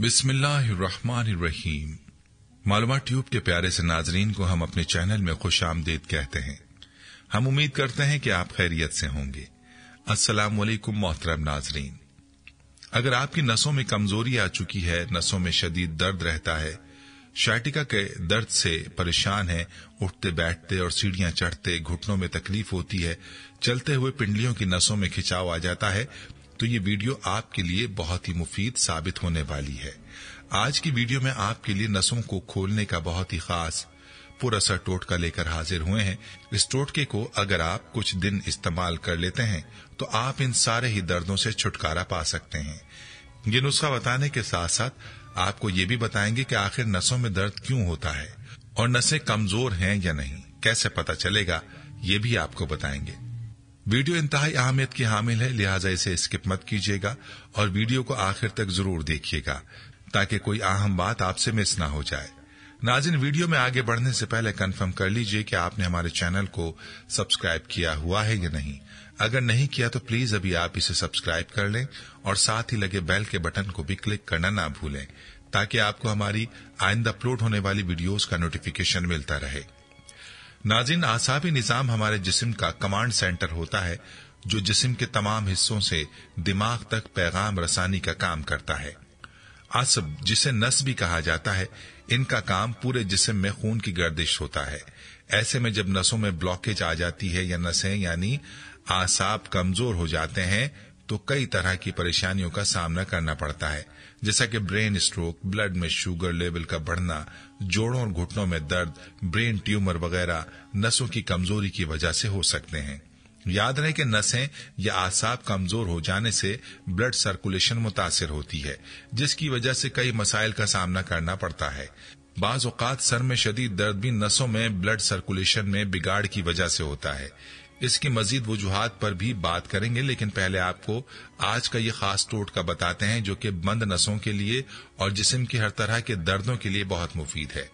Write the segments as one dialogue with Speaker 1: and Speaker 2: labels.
Speaker 1: बिस्मिल्लाहिर्रहमानिर्रहीम मालूम ट्यूब के प्यारे से नाजरीन को हम अपने चैनल में खुश आमदेद कहते हैं हम उम्मीद करते हैं कि आप खैरियत से होंगे अस्सलाम वालेकुम मोहतरम नाजरीन अगर आपकी नसों में कमजोरी आ चुकी है नसों में शदीद दर्द रहता है शाटिका के दर्द से परेशान है उठते बैठते और सीढ़ियां चढ़ते घुटनों में तकलीफ होती है चलते हुए पिंडलियों की नसों में खिंचाव आ जाता है तो ये वीडियो आपके लिए बहुत ही मुफीद साबित होने वाली है आज की वीडियो में आपके लिए नसों को खोलने का बहुत ही खास पुरअसर टोटका लेकर हाजिर हुए हैं इस टोटके को अगर आप कुछ दिन इस्तेमाल कर लेते हैं तो आप इन सारे ही दर्दों से छुटकारा पा सकते हैं ये नुस्खा बताने के साथ साथ आपको ये भी बताएंगे कि आखिर नसों में दर्द क्यों होता है और नसें कमजोर हैं या नहीं कैसे पता चलेगा ये भी आपको बताएंगे वीडियो इंतहाई अहमियत की हामिल है लिहाजा इसे स्किप मत कीजिएगा और वीडियो को आखिर तक जरूर देखिएगा ताकि कोई अहम बात आपसे मिस ना हो जाए नाजिन वीडियो में आगे बढ़ने से पहले कन्फर्म कर लीजिए कि आपने हमारे चैनल को सब्सक्राइब किया हुआ है या नहीं अगर नहीं किया तो प्लीज अभी आप इसे सब्सक्राइब कर लें और साथ ही लगे बेल के बटन को भी क्लिक करना ना भूलें ताकि आपको हमारी आइंदा अपलोड होने वाली वीडियोस का नोटिफिकेशन मिलता रहे नाजिन आसाबी निजाम हमारे जिस्म का कमांड सेंटर होता है जो जिस्म के तमाम हिस्सों से दिमाग तक पैगाम रसानी का काम करता है आसब जिसे नस भी कहा जाता है इनका काम पूरे जिस्म में खून की गर्दिश होता है ऐसे में जब नसों में ब्लॉकेज आ जाती है या नसें यानी आसाब कमजोर हो जाते हैं तो कई तरह की परेशानियों का सामना करना पड़ता है जैसा कि ब्रेन स्ट्रोक ब्लड में शुगर लेवल का बढ़ना जोड़ों और घुटनों में दर्द ब्रेन ट्यूमर वगैरह नसों की कमजोरी की वजह से हो सकते हैं याद रहे कि नसें या आसाब कमजोर हो जाने से ब्लड सर्कुलेशन मुतासर होती है जिसकी वजह से कई मसाइल का सामना करना पड़ता है बाज सर में शदीद दर्द भी नसों में ब्लड सर्कुलेशन में बिगाड़ की वजह से होता है इसकी मजीद वजूहत पर भी बात करेंगे लेकिन पहले आपको आज का ये खास टोटका बताते हैं जो कि बंद नसों के लिए और जिसम की हर तरह के दर्दों के लिए बहुत मुफीद है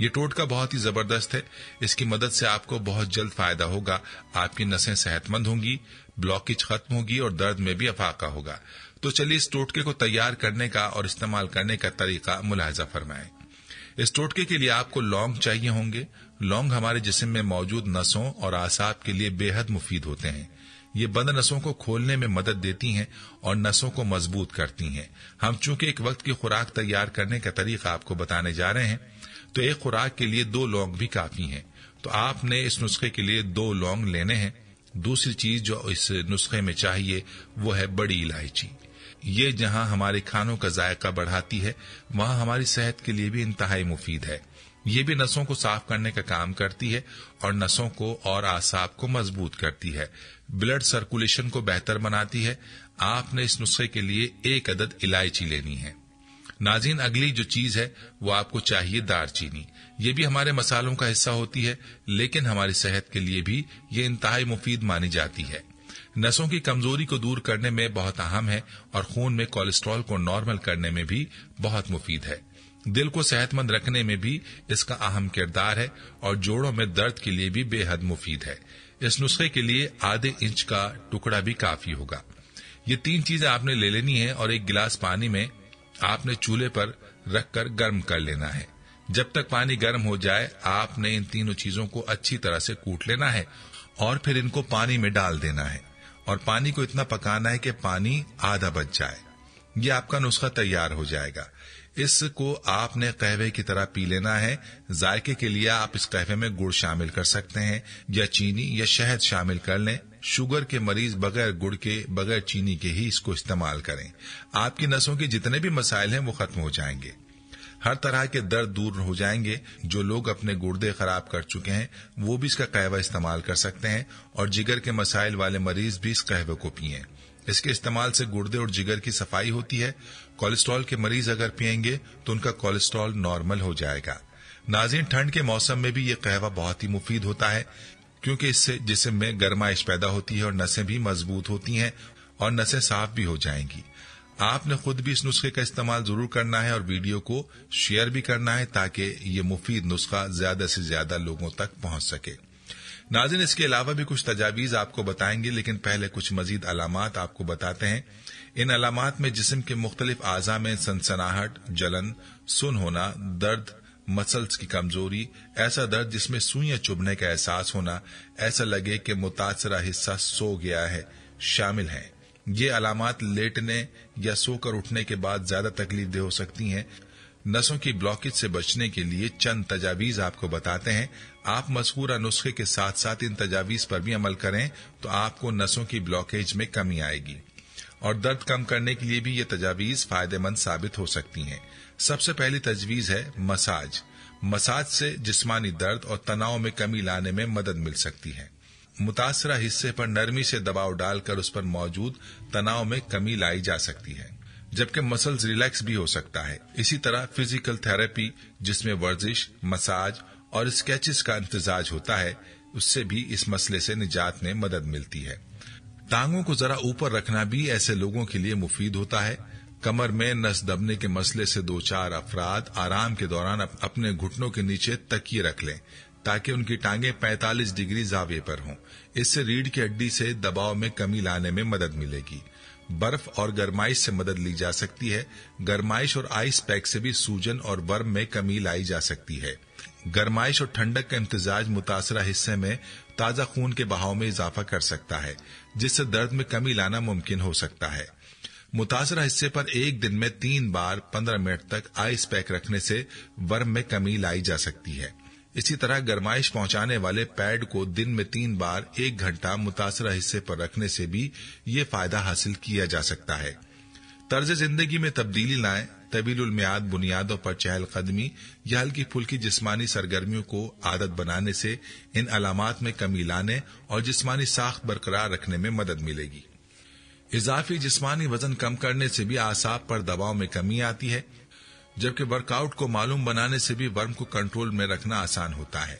Speaker 1: ये टोटका बहुत ही जबरदस्त है इसकी मदद से आपको बहुत जल्द फायदा होगा आपकी नसें सेहतमंद होंगी ब्लॉकेज खत्म होगी और दर्द में भी अफाका होगा तो चलिए इस टोटके को तैयार करने का और इस्तेमाल करने का तरीका मुलाहजा फरमाएं इस टोटके के लिए आपको लौंग चाहिए होंगे लौंग हमारे जिस्म में मौजूद नसों और आसाब के लिए बेहद मुफीद होते हैं ये बंद नसों को खोलने में मदद देती हैं और नसों को मजबूत करती हैं हम चूंकि एक वक्त की खुराक तैयार करने का तरीका आपको बताने जा रहे हैं तो एक खुराक के लिए दो लौंग भी काफी हैं तो आपने इस नुस्खे के लिए दो लौंग लेने हैं दूसरी चीज जो इस नुस्खे में चाहिए वो है बड़ी इलायची ये जहां हमारे खानों का जायका बढ़ाती है वहां हमारी सेहत के लिए भी इंतहाई मुफीद है ये भी नसों को साफ करने का काम करती है और नसों को और आसाब को मजबूत करती है ब्लड सर्कुलेशन को बेहतर बनाती है आपने इस नुस्खे के लिए एक अदद इलायची लेनी है नाजिन अगली जो चीज है वो आपको चाहिए दारचीनी ये भी हमारे मसालों का हिस्सा होती है लेकिन हमारी सेहत के लिए भी ये इंतहा मुफीद मानी जाती है नसों की कमजोरी को दूर करने में बहुत अहम है और खून में कोलेस्ट्रॉल को नॉर्मल करने में भी बहुत मुफीद है दिल को सेहतमंद रखने में भी इसका अहम किरदार है और जोड़ों में दर्द के लिए भी बेहद मुफीद है इस नुस्खे के लिए आधे इंच का टुकड़ा भी काफी होगा ये तीन चीजें आपने ले लेनी है और एक गिलास पानी में आपने चूल्हे पर रखकर गर्म कर लेना है जब तक पानी गर्म हो जाए आपने इन तीनों चीजों को अच्छी तरह से कूट लेना है और फिर इनको पानी में डाल देना है और पानी को इतना पकाना है कि पानी आधा बच जाए ये आपका नुस्खा तैयार हो जाएगा इसको आपने कहवे की तरह पी लेना है जायके के लिए आप इस कहवे में गुड़ शामिल कर सकते हैं या चीनी या शहद शामिल कर लें शुगर के मरीज बगैर गुड़ के बगैर चीनी के ही इसको इस्तेमाल करें आपकी नसों के जितने भी मसाइल हैं वो खत्म हो जाएंगे हर तरह के दर्द दूर हो जाएंगे जो लोग अपने गुर्दे खराब कर चुके हैं वो भी इसका कहवा इस्तेमाल कर सकते हैं और जिगर के मसाइल वाले मरीज भी इस कहवे को पिए इसके इस्तेमाल से गुर्दे और जिगर की सफाई होती है कोलेस्ट्रॉल के मरीज अगर पियेंगे तो उनका कोलेस्ट्रॉल नॉर्मल हो जाएगा नाजिन ठंड के मौसम में भी ये कहवा बहुत ही मुफीद होता है क्योंकि इससे जिसम में गर्माइश पैदा होती है और नसें भी मजबूत होती हैं और नसें साफ भी हो जाएंगी आपने खुद भी इस नुस्खे का इस्तेमाल जरूर करना है और वीडियो को शेयर भी करना है ताकि ये मुफीद नुस्खा ज्यादा से ज्यादा लोगों तक पहुंच सके नाजिन इसके अलावा भी कुछ तजावीज आपको बताएंगे लेकिन पहले कुछ मजीद अलामत आपको बताते हैं इन अलामत में जिसम के मुख्तलिफ आजा में सनसनाहट जलन सुन होना दर्द मसल्स की कमजोरी ऐसा दर्द जिसमें सुइया चुभने का एहसास होना ऐसा लगे कि मुतासरा हिस्सा सो गया है शामिल हैं ये अलामत लेटने या सोकर उठने के बाद ज्यादा तकलीफ दे हो सकती हैं नसों की ब्लॉकेज से बचने के लिए चंद तजावीज आपको बताते हैं आप मजकूरा नुस्खे के साथ साथ इन तजावीज पर भी अमल करें तो आपको नसों की ब्लॉकेज में कमी आएगी और दर्द कम करने के लिए भी ये तजावीज फायदेमंद साबित हो सकती हैं सबसे पहली तजवीज है मसाज मसाज से जिस्मानी दर्द और तनाव में कमी लाने में मदद मिल सकती है मुतासरा हिस्से पर नरमी से दबाव डालकर उस पर मौजूद तनाव में कमी लाई जा सकती है जबकि मसल्स रिलैक्स भी हो सकता है इसी तरह फिजिकल थेरेपी जिसमें वर्जिश मसाज और स्केचेस का इंतजाज होता है उससे भी इस मसले से निजात में मदद मिलती है टांगों को जरा ऊपर रखना भी ऐसे लोगों के लिए मुफीद होता है कमर में नस दबने के मसले से दो चार अफराद आराम के दौरान अपने घुटनों के नीचे तकिए रख लें ताकि उनकी टांगे 45 डिग्री जावे पर हों इससे रीढ़ की हड्डी से दबाव में कमी लाने में मदद मिलेगी बर्फ और गर्माइश से मदद ली जा सकती है गर्माइश और आइस पैक से भी सूजन और बर्फ में कमी लाई जा सकती है गर्माइश और ठंडक का इम्तजाज मुतासरा हिस्से में ताजा खून के बहाव में इजाफा कर सकता है जिससे दर्द में कमी लाना मुमकिन हो सकता है मुतासरा हिस्से पर एक दिन में तीन बार पंद्रह मिनट तक आइस पैक रखने से वर्म में कमी लाई जा सकती है इसी तरह गर्माइश पहुंचाने वाले पैड को दिन में तीन बार एक घंटा मुतासर हिस्से पर रखने से भी ये फायदा हासिल किया जा सकता है तर्ज जिंदगी में तब्दीली लाएं तबील उलमियाद बुनियादों पर चहलकदमी या हल्की फुल्की जिस्मानी सरगर्मियों को आदत बनाने से इन अलामत में कमी लाने और जिस्मानी साख बरकरार रखने में मदद मिलेगी इजाफी जिस्मानी वजन कम करने से भी आसाब पर दबाव में कमी आती है जबकि वर्कआउट को मालूम बनाने से भी वर्म को कंट्रोल में रखना आसान होता है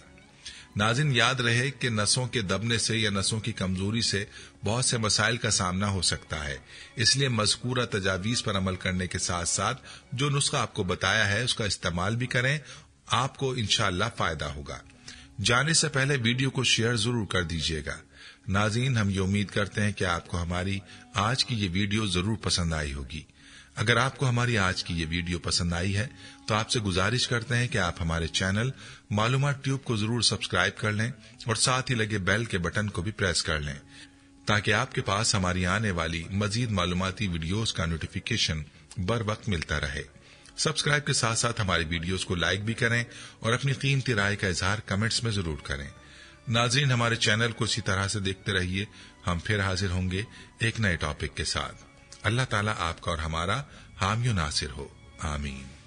Speaker 1: नाजिन याद रहे कि नसों के दबने से या नसों की कमजोरी से बहुत से मसाइल का सामना हो सकता है इसलिए मजकूरा तजावीज पर अमल करने के साथ साथ जो नुस्खा आपको बताया है उसका इस्तेमाल भी करें आपको इनशाला फायदा होगा जाने से पहले वीडियो को शेयर जरूर कर दीजिएगा नाजीन हम ये उम्मीद करते हैं कि आपको हमारी आज की ये वीडियो जरूर पसंद आई होगी अगर आपको हमारी आज की ये वीडियो पसंद आई है तो आपसे गुजारिश करते हैं कि आप हमारे चैनल मालूम ट्यूब को जरूर सब्सक्राइब कर लें और साथ ही लगे बेल के बटन को भी प्रेस कर लें ताकि आपके पास हमारी आने वाली मजीद मालूमती वीडियोज का नोटिफिकेशन बर वक्त मिलता रहे सब्सक्राइब के साथ साथ हमारी वीडियोज को लाइक भी करें और अपनी कीमती राय का इजहार कमेंट्स में जरूर करें नाजरीन हमारे चैनल को इसी तरह से देखते रहिए हम फिर हाजिर होंगे एक नए टॉपिक के साथ अल्लाह ताला आपका और हमारा हामियो नासिर हो आमीन